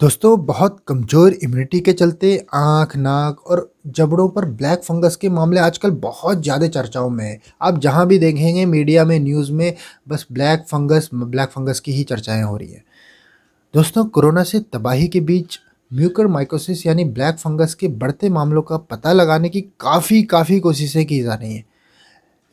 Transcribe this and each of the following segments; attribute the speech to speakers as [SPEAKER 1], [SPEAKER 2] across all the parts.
[SPEAKER 1] दोस्तों बहुत कमज़ोर इम्यूनिटी के चलते आँख नाक और जबड़ों पर ब्लैक फंगस के मामले आजकल बहुत ज़्यादा चर्चाओं में है आप जहाँ भी देखेंगे मीडिया में न्यूज़ में बस ब्लैक फंगस ब्लैक फंगस की ही चर्चाएं हो रही है दोस्तों कोरोना से तबाही के बीच म्यूकर माइकोसिस यानी ब्लैक फंगस के बढ़ते मामलों का पता लगाने की काफ़ी काफ़ी कोशिशें की जा रही हैं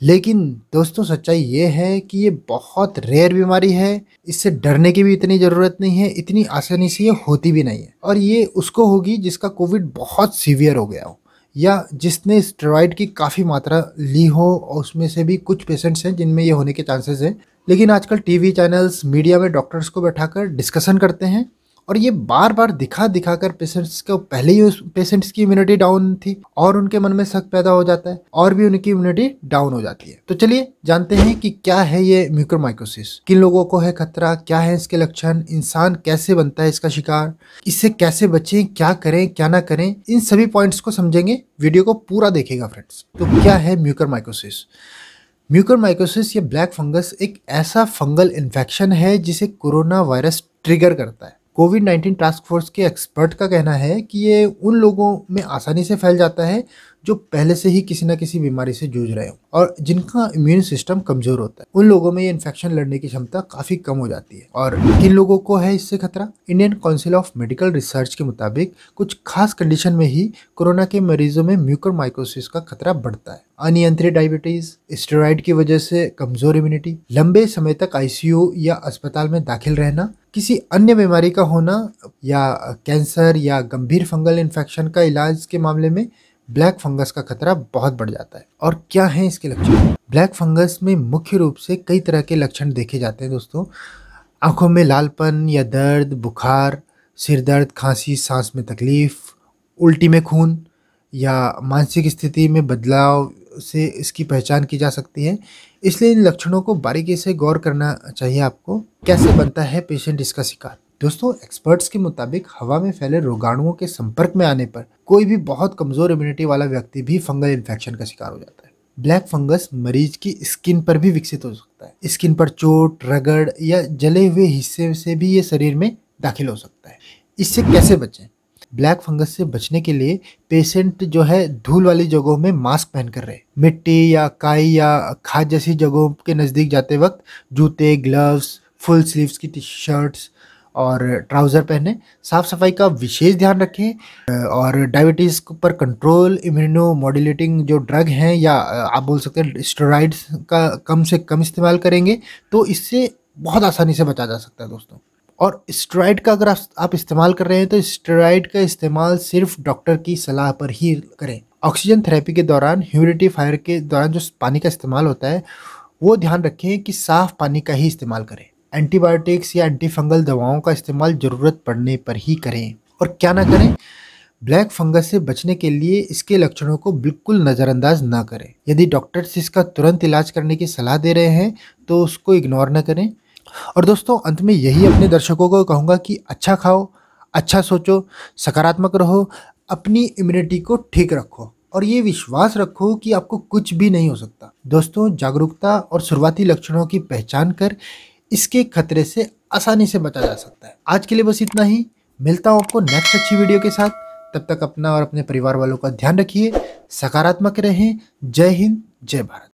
[SPEAKER 1] लेकिन दोस्तों सच्चाई ये है कि ये बहुत रेयर बीमारी है इससे डरने की भी इतनी ज़रूरत नहीं है इतनी आसानी से ये होती भी नहीं है और ये उसको होगी जिसका कोविड बहुत सीवियर हो गया हो या जिसने स्टेरॉइड की काफ़ी मात्रा ली हो और उसमें से भी कुछ पेशेंट्स हैं जिनमें ये होने के चांसेस हैं लेकिन आजकल टीवी चैनल्स मीडिया में डॉक्टर्स को बैठाकर डिस्कशन करते हैं और ये बार बार दिखा दिखा कर पेशेंट्स को पहले ही उस पेशेंट्स की इम्यूनिटी डाउन थी और उनके मन में शक पैदा हो जाता है और भी उनकी इम्यूनिटी डाउन हो जाती है तो चलिए जानते हैं कि क्या है ये म्यूक्रोमाइकोसिस किन लोगों को है खतरा क्या है इसके लक्षण इंसान कैसे बनता है इसका शिकार इससे कैसे बचें क्या करें क्या ना करें इन सभी पॉइंट्स को समझेंगे वीडियो को पूरा देखेगा फ्रेंड्स तो क्या है म्यूक्रोमाइकोसिस म्यूक्रोमाइकोसिस या ब्लैक फंगस एक ऐसा फंगल इन्फेक्शन है जिसे कोरोना वायरस ट्रिगर करता है कोविड नाइन्टीन टास्क फोर्स के एक्सपर्ट का कहना है कि ये उन लोगों में आसानी से फैल जाता है जो पहले से ही किसी न किसी बीमारी से जूझ रहे हो और जिनका इम्यून सिस्टम कमजोर होता है उन लोगों में ये इन्फेक्शन लड़ने की क्षमता काफी कम हो जाती है और किन लोगों को है इससे खतरा Indian Council of Medical Research के मुताबिक कुछ खास कंडीशन में ही कोरोना के मरीजों में माइक्रोसिस का खतरा बढ़ता है अनियंत्रित डायबिटीज स्टेरॉइड की वजह से कमजोर इम्यूनिटी लंबे समय तक आईसीयू या अस्पताल में दाखिल रहना किसी अन्य बीमारी का होना या कैंसर या गंभीर फंगल इन्फेक्शन का इलाज के मामले में ब्लैक फंगस का खतरा बहुत बढ़ जाता है और क्या है इसके लक्षण ब्लैक फंगस में मुख्य रूप से कई तरह के लक्षण देखे जाते हैं दोस्तों आंखों में लालपन या दर्द बुखार सिर दर्द खांसी सांस में तकलीफ उल्टी में खून या मानसिक स्थिति में बदलाव से इसकी पहचान की जा सकती है इसलिए इन लक्षणों को बारीकी से गौर करना चाहिए आपको कैसे बनता है पेशेंट इसका शिकार दोस्तों एक्सपर्ट्स के मुताबिक हवा में फैले रोगाणुओं के संपर्क में आने पर कोई भी बहुत कमज़ोर इम्यूनिटी वाला व्यक्ति भी फंगल इन्फेक्शन का शिकार हो जाता है ब्लैक फंगस मरीज की स्किन पर भी विकसित हो सकता है स्किन पर चोट रगड़ या जले हुए हिस्से से भी ये शरीर में दाखिल हो सकता है इससे कैसे बचें ब्लैक फंगस से बचने के लिए पेशेंट जो है धूल वाली जगहों में मास्क पहन कर रहे मिट्टी या काई या खाद जैसी जगहों के नज़दीक जाते वक्त जूते ग्लव्स फुल स्लीव्स की टी शर्ट्स और ट्राउज़र पहने साफ़ सफाई का विशेष ध्यान रखें और डायबिटीज़ पर कंट्रोल इम्यूनो मॉड्यूलेटिंग जो ड्रग हैं या आप बोल सकते हैं स्टोराइड्स का कम से कम इस्तेमाल करेंगे तो इससे बहुत आसानी से बचा जा सकता है दोस्तों और स्ट्राइड का अगर आप इस्तेमाल कर रहे हैं तो स्ट्राइड का इस्तेमाल सिर्फ डॉक्टर की सलाह पर ही करें ऑक्सीजन थेरेपी के दौरान फायर के दौरान जो पानी का इस्तेमाल होता है वो ध्यान रखें कि साफ़ पानी का ही इस्तेमाल करें एंटीबायोटिक्स या एंटी फंगल दवाओं का इस्तेमाल ज़रूरत पड़ने पर ही करें और क्या ना करें ब्लैक फंगस से बचने के लिए इसके लक्षणों को बिल्कुल नज़रअंदाज ना करें यदि डॉक्टर्स इसका तुरंत इलाज करने की सलाह दे रहे हैं तो उसको इग्नोर ना करें और दोस्तों अंत में यही अपने दर्शकों को कहूँगा कि अच्छा खाओ अच्छा सोचो सकारात्मक रहो अपनी इम्यूनिटी को ठीक रखो और ये विश्वास रखो कि आपको कुछ भी नहीं हो सकता दोस्तों जागरूकता और शुरुआती लक्षणों की पहचान कर इसके खतरे से आसानी से बचा जा सकता है आज के लिए बस इतना ही मिलता हूँ आपको नेक्स्ट अच्छी वीडियो के साथ तब तक अपना और अपने परिवार वालों का ध्यान रखिए सकारात्मक रहें जय हिंद जय भारत